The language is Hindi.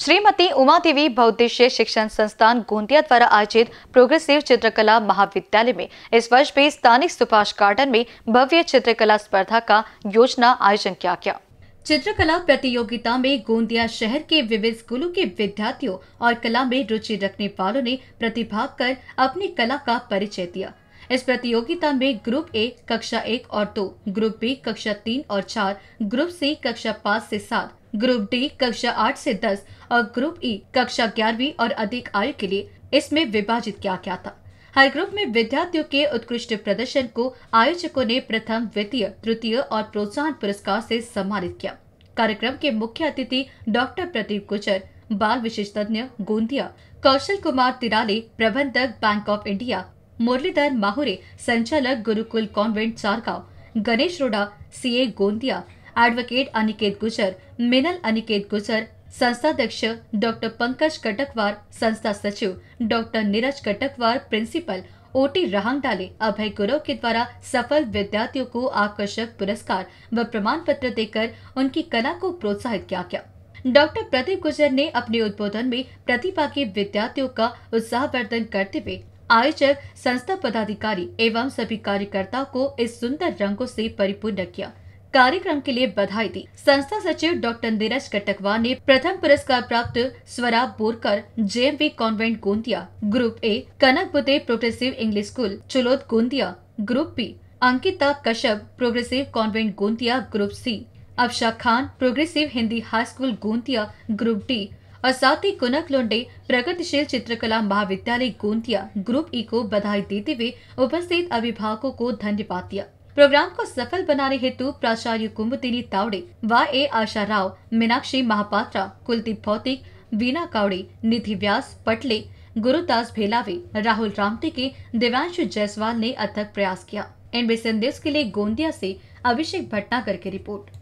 श्रीमती उमा देवी बहुद्देश्य शिक्षण संस्थान गोंदिया द्वारा आयोजित प्रोग्रेसिव चित्रकला महाविद्यालय में इस वर्ष भी स्थानिक सुभाष गार्डन में भव्य चित्रकला स्पर्धा का योजना आयोजन किया गया चित्रकला प्रतियोगिता में गोंदिया शहर के विविध स्कूलों के विद्यार्थियों और कला में रुचि रखने वालों ने प्रतिभाग कर अपनी कला का परिचय दिया इस प्रतियोगिता में ग्रुप ए कक्षा एक और दो ग्रुप बी कक्षा तीन और चार ग्रुप सी कक्षा पाँच से सात ग्रुप डी कक्षा आठ से दस और ग्रुप ई कक्षा ग्यारहवीं और अधिक आयु के लिए इसमें विभाजित किया गया था हर ग्रुप में विद्यार्थियों के उत्कृष्ट प्रदर्शन को आयोजकों ने प्रथम द्वितीय तृतीय और प्रोत्साहन पुरस्कार से सम्मानित किया कार्यक्रम के मुख्य अतिथि डॉक्टर प्रदीप गुजर बाल विशेषज्ञ गोंदिया कौशल कुमार तिराली प्रबंधक Bank of India Murlidhar Mahure संचालक Gurukul convent Chargaon Ganesh Roda CA Gondia advocate Aniket Gujar Minal Aniket गुजर संस्थाध्यक्ष डॉक्टर पंकज कटकवार संस्था सचिव doctor Neeraj Katakwar principal OT Rahangdale Abhay Gurav के द्वारा सफल विद्यार्थियों को आकर्षक पुरस्कार व प्रमाण पत्र देकर उनकी कला को प्रोत्साहित किया गया डॉक्टर प्रदीप गुजर ने अपने उद्बोधन में प्रतिभा के विद्यार्थियों का उत्साहवर्धन करते हुए आयोजक संस्था पदाधिकारी एवं सभी कार्यकर्ताओं को इस सुंदर रंगों से परिपूर्ण किया कार्यक्रम के लिए बधाई दी संस्था सचिव डॉक्टर नीरज कटकवा ने प्रथम पुरस्कार प्राप्त Swara Borkar J M JMV convent Gondia group A Kanak Budhe progressive English school Chulod Gondia group B Ankita Kashyap progressive convent Gondia group C Afsha Khan progressive Hindi high school Gondia group D और साथ ही कुनक लोंडे प्रगतिशील चित्रकला महाविद्यालय गोंदिया ग्रुप ई को बधाई देते हुए उपस्थित अभिभावकों को धन्यवाद दिया प्रोग्राम को सफल बनाने हेतु प्राचार्य कुंभदिनी तावड़े व ए आशा राव मीनाक्षी महापात्रा कुलदीप भौतिक वीना कावड़े निधि व्यास पटले गुरुदास भेलावे राहुल रामटे के दिव्यांशु जायसवाल ने अथक प्रयास किया एनबी संदेश के लिए गोंदिया से अभिषेक भटनागर की रिपोर्ट